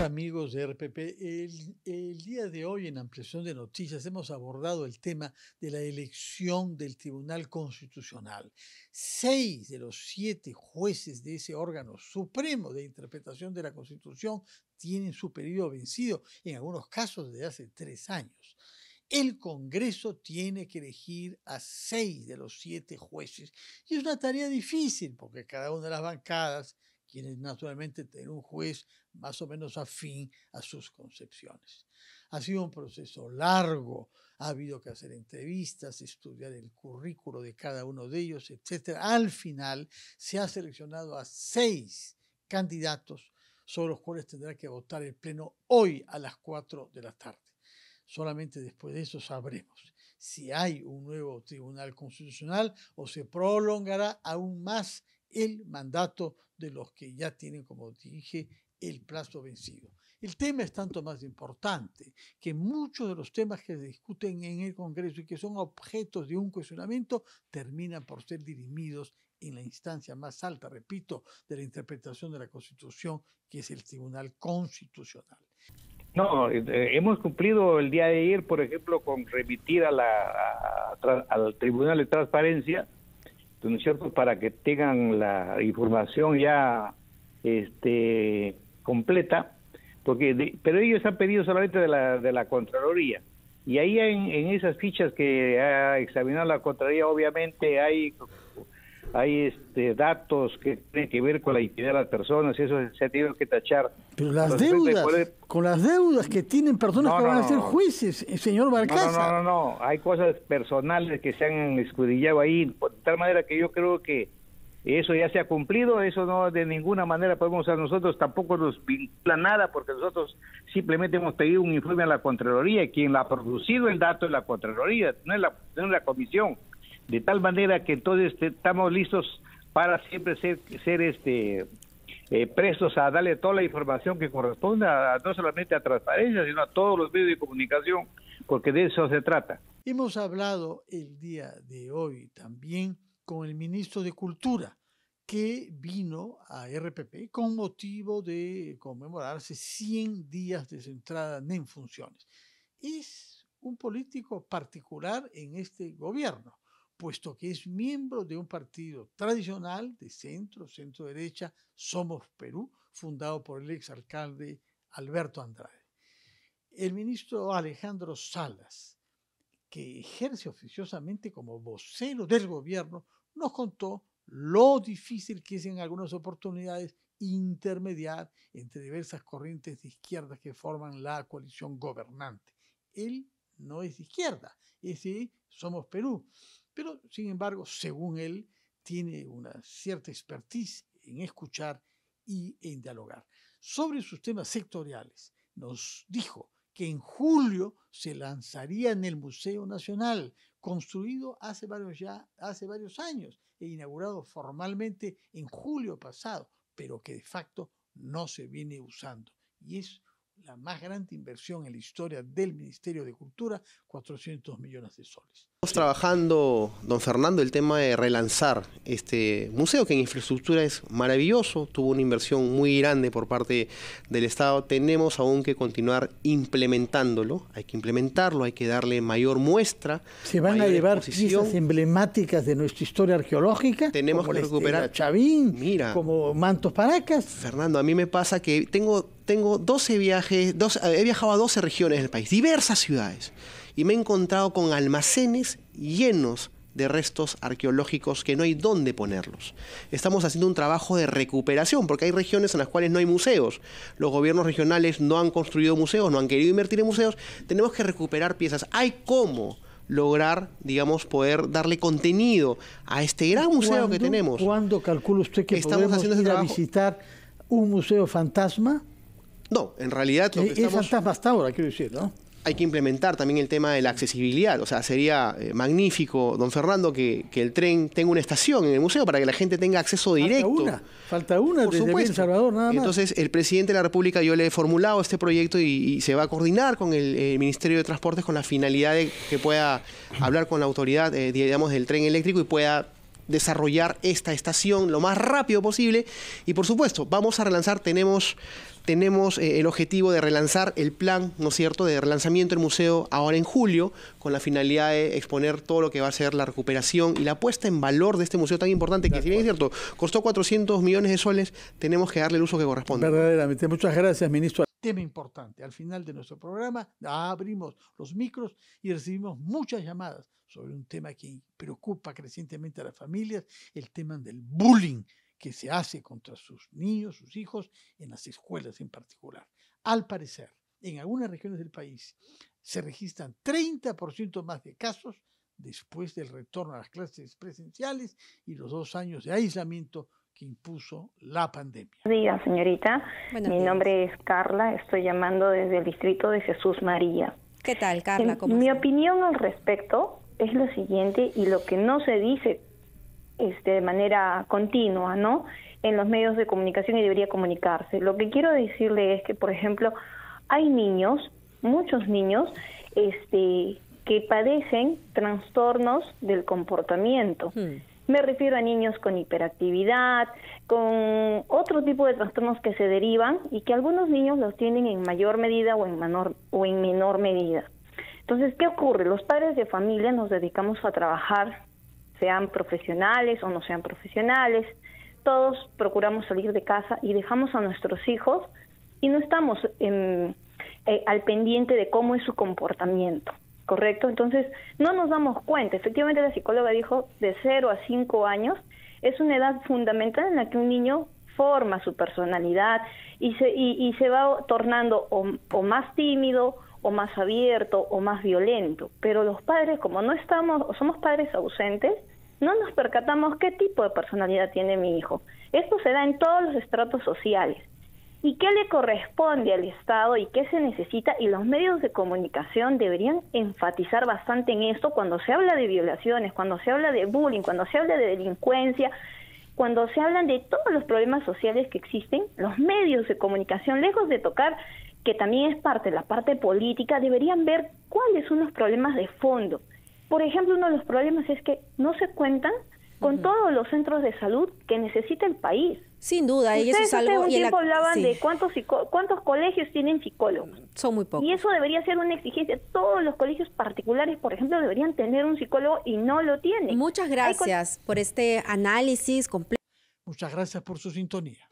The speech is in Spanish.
amigos de RPP, el, el, día de hoy en Ampliación de Noticias hemos abordado el tema de la elección del Tribunal Constitucional. Seis de los siete jueces de ese órgano supremo de interpretación de la Constitución tienen su periodo vencido, en algunos casos desde hace tres años. El Congreso tiene que elegir a seis de los siete jueces y es una tarea difícil porque cada una de las bancadas quienes naturalmente tener un juez más o menos afín a sus concepciones. Ha sido un proceso largo, ha habido que hacer entrevistas, estudiar el currículo de cada uno de ellos, etc. Al final se ha seleccionado a seis candidatos sobre los cuales tendrá que votar el Pleno hoy a las 4 de la tarde. Solamente después de eso sabremos si hay un nuevo Tribunal Constitucional o se prolongará aún más el mandato de los que ya tienen, como dije, el plazo vencido. El tema es tanto más importante que muchos de los temas que se discuten en el Congreso y que son objetos de un cuestionamiento terminan por ser dirimidos en la instancia más alta, repito, de la interpretación de la Constitución, que es el Tribunal Constitucional. No, eh, eh, hemos cumplido el día de ayer, por ejemplo, con remitir al Tribunal de Transparencia ¿no cierto?, para que tengan la información ya este, completa, porque pero ellos han pedido solamente de la, de la Contraloría. Y ahí en, en esas fichas que ha examinado la Contraloría, obviamente hay hay este, datos que tienen que ver con la identidad de las personas, y eso se ha tenido que tachar. Pero las deudas, con las deudas que tienen personas que van a ser jueces, eh, señor Barcaza. No, no, no, hay cosas personales que se han escudillado ahí, de tal manera que yo creo que eso ya se ha cumplido, eso no de ninguna manera podemos a nosotros tampoco nos vincula nada porque nosotros simplemente hemos pedido un informe a la Contraloría, quien la ha producido el dato es la Contraloría, no es la, no es la comisión de tal manera que entonces este, estamos listos para siempre ser, ser este eh, presos a darle toda la información que corresponda no solamente a transparencia, sino a todos los medios de comunicación, porque de eso se trata. Hemos hablado el día de hoy también con el ministro de Cultura, que vino a RPP con motivo de conmemorarse 100 días de su entrada en funciones. Es un político particular en este gobierno puesto que es miembro de un partido tradicional de centro, centro derecha, Somos Perú, fundado por el exalcalde Alberto Andrade. El ministro Alejandro Salas, que ejerce oficiosamente como vocero del gobierno, nos contó lo difícil que es en algunas oportunidades intermediar entre diversas corrientes de izquierda que forman la coalición gobernante. Él no es de izquierda, es de somos Perú pero, sin embargo, según él, tiene una cierta expertise en escuchar y en dialogar. Sobre sus temas sectoriales, nos dijo que en julio se lanzaría en el Museo Nacional, construido hace varios, ya, hace varios años e inaugurado formalmente en julio pasado, pero que de facto no se viene usando. Y es la más grande inversión en la historia del Ministerio de Cultura, 400 millones de soles. Estamos trabajando, don Fernando, el tema de relanzar este museo que en infraestructura es maravilloso, tuvo una inversión muy grande por parte del Estado. Tenemos aún que continuar implementándolo, hay que implementarlo, hay que darle mayor muestra. Se van a llevar piezas emblemáticas de nuestra historia arqueológica. Tenemos que recuperar. Chavín, Mira, como Mantos Paracas. Fernando, a mí me pasa que tengo, tengo 12 viajes, he viajado a 12 regiones del país, diversas ciudades y me he encontrado con almacenes llenos de restos arqueológicos que no hay dónde ponerlos. Estamos haciendo un trabajo de recuperación porque hay regiones en las cuales no hay museos. Los gobiernos regionales no han construido museos, no han querido invertir en museos. Tenemos que recuperar piezas. Hay cómo lograr, digamos, poder darle contenido a este gran museo que tenemos. ¿Cuándo calcula usted que estamos podemos haciendo ir a visitar un museo fantasma? No, en realidad lo es fantasma hasta ahora, quiero decir, ¿no? hay que implementar también el tema de la accesibilidad. O sea, sería eh, magnífico, don Fernando, que, el tren tenga una estación en el museo para que la gente tenga acceso directo. Falta una, Por supuesto. Entonces, el presidente de la República, yo le he formulado este proyecto y, se va a coordinar con el, Ministerio de Transportes con la finalidad de que pueda hablar con la autoridad, eh, digamos, del tren eléctrico y pueda desarrollar esta estación lo más rápido posible. Y por supuesto, vamos a relanzar, tenemos, tenemos eh, el objetivo de relanzar el plan, ¿no es cierto?, de relanzamiento del museo ahora en julio, con la finalidad de exponer todo lo que va a ser la recuperación y la puesta en valor de este museo tan importante, que si bien es cierto, costó 400 millones de soles, tenemos que darle el uso que corresponde. Verdaderamente, muchas gracias, ministro tema importante. Al final de nuestro programa abrimos los micros y recibimos muchas llamadas sobre un tema que preocupa crecientemente a las familias, el tema del bullying que se hace contra sus niños, sus hijos, en las escuelas en particular. Al parecer, en algunas regiones del país se registran 30% más de casos después del retorno a las clases presenciales y los dos años de aislamiento que impuso la pandemia. Buenos días, señorita. Mi nombre es Carla, estoy llamando desde el distrito de Jesús María. ¿Qué tal, Carla? Mi opinión al respecto es lo siguiente y lo que no se dice este, de manera continua, ¿no? En los medios de comunicación y debería comunicarse. Lo que quiero decirle es que, por ejemplo, hay niños, muchos niños, este, que padecen trastornos del comportamiento. Hmm. Me refiero a niños con hiperactividad, con otro tipo de trastornos que se derivan y que algunos niños los tienen en mayor medida o en, menor, o en menor medida. Entonces, ¿qué ocurre? Los padres de familia nos dedicamos a trabajar, sean profesionales o no sean profesionales, todos procuramos salir de casa y dejamos a nuestros hijos y no estamos eh, al pendiente de cómo es su comportamiento. ¿correcto? Entonces, no nos damos cuenta. Efectivamente, la psicóloga dijo de 0 a 5 años es una edad fundamental en la que un niño forma su personalidad y se, y, se va tornando o, o, más tímido o más abierto o más violento. Pero los padres, como no estamos o somos padres ausentes, no nos percatamos qué tipo de personalidad tiene mi hijo. Esto se da en todos los estratos sociales y qué le corresponde al Estado y qué se necesita y los medios de comunicación deberían enfatizar bastante en esto cuando se habla de violaciones, cuando se habla de bullying, cuando se habla de delincuencia, cuando se hablan de todos los problemas sociales que existen, los medios de comunicación, lejos de tocar que también es parte de la parte política, deberían ver cuáles son los problemas de fondo. Por ejemplo, uno de los problemas es que no se cuentan con todos los centros de salud que necesita el país sin duda, y eso es algo. Un tiempo hablaban de cuántos cuántos colegios tienen psicólogos. Son muy pocos. Y eso debería ser una exigencia. Todos los colegios particulares, por ejemplo, deberían tener un psicólogo y no lo tienen. Muchas gracias por este análisis completo. Muchas gracias por su sintonía.